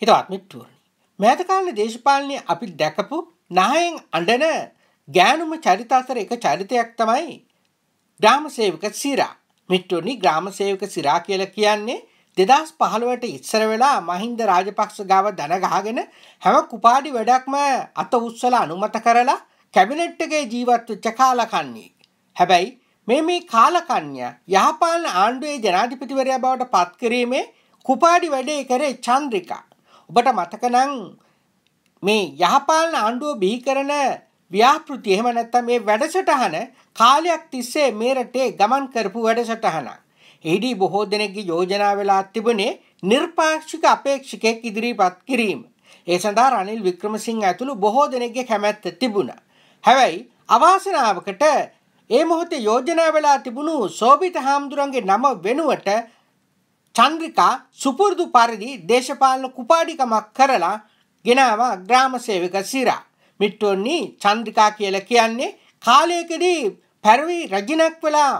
හිතවත් මිට්ටුවරණි. මෑත කාලේ දේශපාලනයේ අපි දැකපු නහයෙන් අඬන ගෑනුම චරිත අතර එක චරිතයක් තමයි ග්‍රාමසේවක සිරා. මිට්ටුවරණි ග්‍රාමසේවක සිරා කියලා කියන්නේ දෙදස් පහළුවට ඉස්සර වෙලා මහින්ද රාජපක්ෂ ගාව දනගහගෙන හැම කුපාඩි වැඩක්ම අත උත්සල අනුමත කරලා කැබිනට්ටගේ ජීවත්ව චකාලකන්නේ. හැබැයි මේ මේ කාලකන්්‍ය යහපාලන ආණ්ඩුවේ ජනාධිපතිවරයා බවට පත්කිරීමේ කුපාඩි වැඩේ කරේ චන්ද්‍රිකා. ඔබට මතකනං මේ යහපාලන ආණ්ඩුව බිහි කරන ව්‍යාපෘති එහෙම නැත්නම් මේ වැඩසටහන කාලයක් තිස්සේ මේ රටේ ගමන් කරපු වැඩසටහනක්. ඒදී බොහෝ දෙනෙක්ගේ යෝජනා වෙලා තිබුණේ නිර්පාක්ෂික අපේක්ෂකෙක් ඉදිරිපත් කිරීම. ඒ සඳහා රනිල් වික්‍රමසිංහ ඇතුළු බොහෝ දෙනෙක්ගේ කැමැත්ත තිබුණා. හැබැයි අවාසනාවකට ඒ මොහොතේ යෝජනා වෙලා තිබුණු සෝබිත හාමුදුරන්ගේ නම වෙනුවට චන්ද්‍රිකා සුපුරුදු පරිදි දේශපාලන කුපාඩිකමක් කරලා ගෙනවා ග්‍රාම සේවක සිරා. මිට්ටොන්නේ චන්ද්‍රිකා කියලා කියන්නේ කාලයකදී පැරවි රජිනක් වෙලා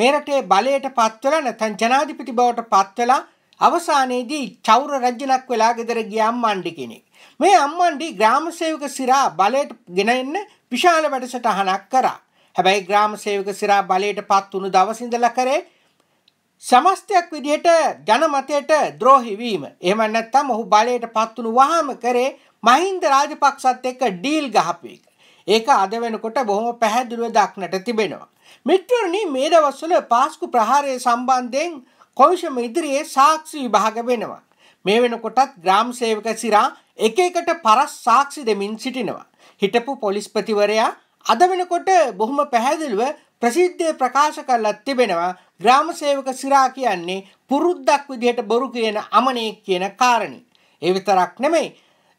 මේරටේ බලයට පත්වලා නැතන් ජනාධිපති බවට පත්වලා අවසානයේදී චෞර රජනක් වෙලා ගෙදර ගිය අම්මණ්ඩි කෙනෙක්. මේ අම්මණ්ඩි ග්‍රාමසේවක සිරා බලයට ගෙනෙන්න විශාල වැඩසටහනක් කරා. හැබැයි ග්‍රාමසේවක සිරා බලයට පත් වුණු දවස් ඉඳලා කරේ සමස්තයක් විදිහට ජනමතයට ද්‍රෝහි වීම. එහෙම නැත්නම් ඔහු බලයට පත්වුණු වහාම කරේ මහින්ද රාජපක්ෂත් එක්ක ඩීල් ගහපු එක. ඒක අද වෙනකොට බොහොම පැහැදිලිව දක්නට තිබෙනවා. මිත්‍රවරණි මේ දවස්වල පාස්කු ප්‍රහාරය සම්බන්ධයෙන් කොමිෂම ඉදිරියේ සාක්ෂි විභාග වෙනවා. මේ වෙනකොටත් ග්‍රාම් සේවක සිරා එක එකට පරස් සාක්ෂි දෙමින් සිටිනවා. හිටපු පොලිස්පතිවරයා අද වෙනකොට බොහොම පැහැදිලිව ප්‍රසිද්ධය ප්‍රකාශ කරලා තිබෙනවා ග්‍රාමසේවක සිරා කියන්නේ පුරුද්දක් විදිහට බොරු කියන අමනෙක් කියන කාරණේ. ඒ විතරක් නෙමෙයි.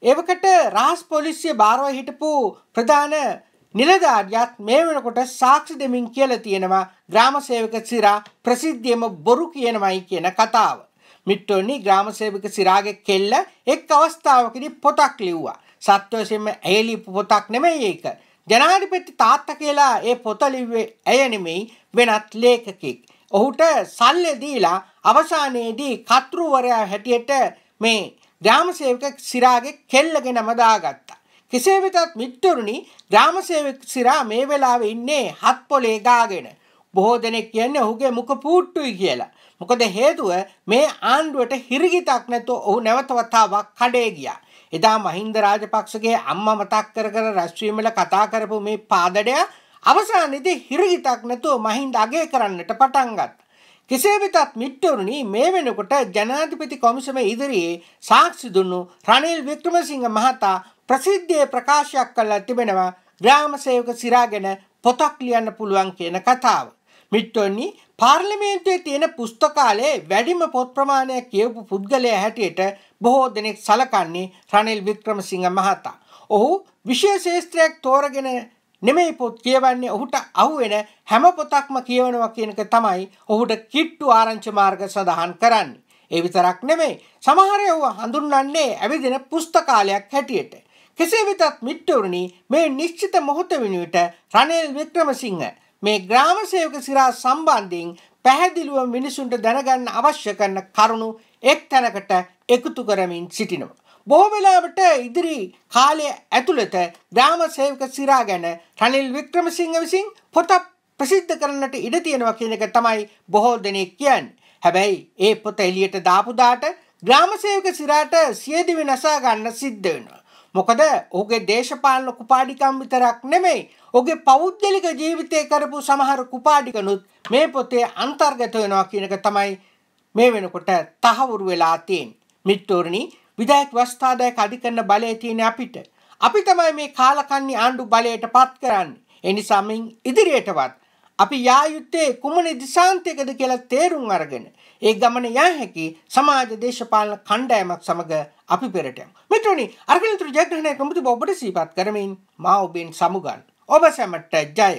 ඒවකට රහස් පොලිසිය බාරව හිටපු ප්‍රධාන නිලධාරියත් මේ වෙනකොට සාක්ෂි දෙමින් කියලා තියෙනවා ග්‍රාමසේවක සිරා ප්‍රසිද්ධියම බොරු කියනවයි කියන කතාව. මිට්ටෝනි ග්‍රාමසේවක සිරාගේ කෙල්ල එක් අවස්ථාවකදී පොතක් ලිව්වා. සත්‍ය වශයෙන්ම ඇය ලියපු පොතක් නෙමෙයි ඒක. ජනාධිපති තාත්තා කියලා ඒ පොත ලිව්වේ ඇය නෙමෙයි වෙනත් ලේඛකෙක්. ඔහුට සල්ලි දීලා අවසානයේදී කතුරුවරයා හැටියට මේ ග්‍රාමසේවක සිරාගේ කෙල්ලගෙනම දාගත්තා. කෙසේ වෙතත් මිත්තුරුනි ග්‍රාමසේවක සිරා මේ වෙලාවේ ඉන්නේ හත් පොලේ ගාගෙන. බොහෝ දෙනෙක් කියන්නේ ඔහුගේ මුඛ පූට්ටුයි කියලා. මොකද හේතුව මේ ආණ්ඩුවට හිරිගිතක් නැතුව ඔහු නැවත වතාවක් කඩේ ගියා. එදා මහින්ද රාජපක්ෂගේ අම්මා මතක් කර කර රැස්වීමල කතා කරපු මේ පාදඩය අවසානයේදී හිරගිතක් නැතුව මහින්ද අගය කරන්නට පටන් ගත්තා. කෙසේ වෙතත් මිට්ටවරුණි මේ වෙනකොට ජනාධිපති කොමිසම ඉදිරියේ සාක්ෂි දුන්නු රනිල් වික්‍රමසිංහ මහතා ප්‍රසිද්ධයේ ප්‍රකාශයක් කළා තිබෙනවා ග්‍රාම සේවක සිරාගෙන පොතක් ලියන්න පුළුවන් කියන කතාව. මිට්ටොනි පාර්ලිමේන්තුවේ තියෙන පුස්තකාලයේ වැඩිම පොත් ප්‍රමාණයක් කියවපු පුද්ගලයා හැටියට බොහෝ දෙනෙක් සලකන්නේ රනිල් වික්‍රමසිංහ මහතා. ඔහු විශේෂ ශාස්ත්‍රයක් තෝරගෙන නෙමෙයි පොත් කියවන්නේ ඔහුට අහුවෙන හැම පොතක්ම කියවනවා කියන එක තමයි ඔහුට කිට්ටු ආරංචි මාර්ග සඳහන් කරන්නේ. ඒ විතරක් නෙමෙයි සමහර ඒවා හඳුන්වන්නේ ඇවිදින පුස්තකාලයක් හැටියට. කෙසේ වෙතත් මිත්‍රවරුනි මේ නිශ්චිත මොහොත වෙනුවට රනිල් වික්‍රමසිංහ මේ ග්‍රාමසේවක සිරා සම්බන්ධයෙන් පැහැදිලිව මිනිසුන්ට දැනගන්න අවශ්‍ය කරන කරුණු එක් තැනකට එකතු කරමින් සිටිනවා. බොහෝ වෙලාවට ඉදිරි කාලය ඇතුළත ග්‍රාමසේවක සිරා ගැන රනිල් වික්‍රමසිංහ විසින් පොතක් ප්‍රසිද්ධ කරන්නට ඉඩ තියෙනවා කියන එක තමයි බොහෝ දෙනෙක් කියන්නේ. හැබැයි ඒ පොත එළියට දාපු දාට ග්‍රාමසේවක සිරාට සියදිවි නසා ගන්න සිද්ධ වෙනවා. මොකද ඔහුගේ දේශපාලන කුපාඩිකම් විතරක් නෙමෙයි ඔහුගේ පෞද්ගලික ජීවිතය කරපු සමහර කුපාඩිකනුත් මේ පොතේ අන්තර්ගත වෙනවා කියන එක තමයි මේ වෙනකොට තහවුරු වෙලා තියෙන්නේ. මිත්‍රෝරණි විධායක වස්ථාදායක අධිකරණ බලය තියෙන අපිට අපි තමයි මේ කාලකන්ණි ආණ්ඩු බලයට පත් කරන්නේ. ඒ නිසා මින් ඉදිරියටවත් අපි යා යුත්තේ කුමන දිශාන්තයකද කියලා තේරුම් අරගෙන ඒ ගමන යා හැකි සමාජ දේශපාලන කණ්ඩායමක් සමග අපි පෙරට යමු. මෙතුණි අරගලතුරු ජයග්‍රහණය කමුතු ඔබට සීපත් කරමින් මා ඔබෙන් සමුගන්. ඔබ සැමට ජය.